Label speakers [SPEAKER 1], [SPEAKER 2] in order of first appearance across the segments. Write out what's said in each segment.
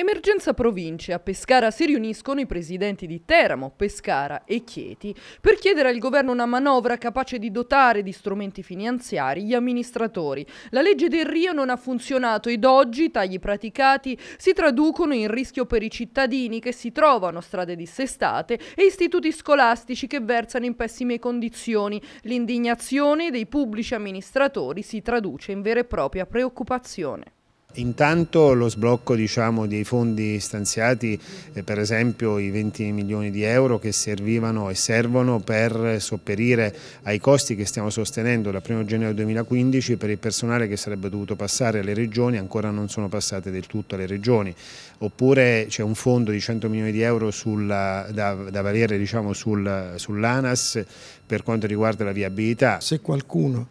[SPEAKER 1] Emergenza Province. A Pescara si riuniscono i presidenti di Teramo, Pescara e Chieti per chiedere al governo una manovra capace di dotare di strumenti finanziari gli amministratori. La legge del Rio non ha funzionato ed oggi i tagli praticati si traducono in rischio per i cittadini che si trovano strade dissestate e istituti scolastici che versano in pessime condizioni. L'indignazione dei pubblici amministratori si traduce in vera e propria preoccupazione.
[SPEAKER 2] Intanto lo sblocco diciamo, dei fondi stanziati, eh, per esempio i 20 milioni di euro che servivano e servono per sopperire ai costi che stiamo sostenendo dal 1 gennaio 2015 per il personale che sarebbe dovuto passare alle regioni, ancora non sono passate del tutto alle regioni. Oppure c'è un fondo di 100 milioni di euro sulla, da, da, valere diciamo, sul, sull'ANAS per quanto riguarda la viabilità. Se qualcuno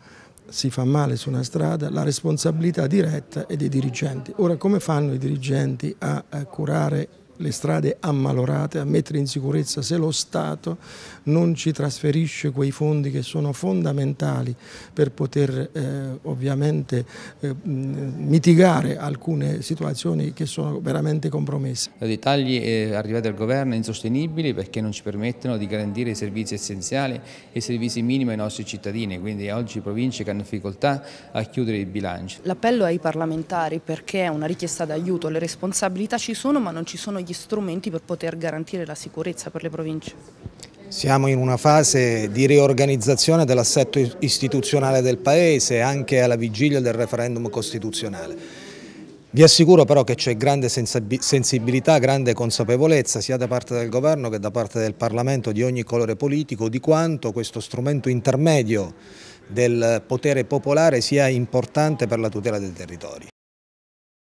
[SPEAKER 2] si fa male
[SPEAKER 3] su una strada, la responsabilità diretta è dei dirigenti. Ora come fanno i dirigenti a eh, curare le strade ammalorate, a mettere in sicurezza se lo Stato non ci trasferisce quei fondi che sono fondamentali per poter eh, ovviamente eh, mitigare alcune situazioni che sono veramente compromesse.
[SPEAKER 4] Dei tagli eh, arrivati al governo insostenibili perché non ci permettono di garantire i servizi essenziali e i servizi minimi ai nostri cittadini, quindi oggi province che hanno difficoltà a chiudere i bilanci.
[SPEAKER 5] L'appello ai parlamentari perché è una richiesta d'aiuto, le responsabilità ci sono ma non ci sono gli gli strumenti per poter garantire la sicurezza per le province?
[SPEAKER 6] Siamo in una fase di riorganizzazione dell'assetto istituzionale del Paese anche alla vigilia del referendum costituzionale. Vi assicuro però che c'è grande sensibilità, grande consapevolezza sia da parte del Governo che da parte del Parlamento di ogni colore politico di quanto questo strumento intermedio del potere popolare sia importante per la tutela del territorio.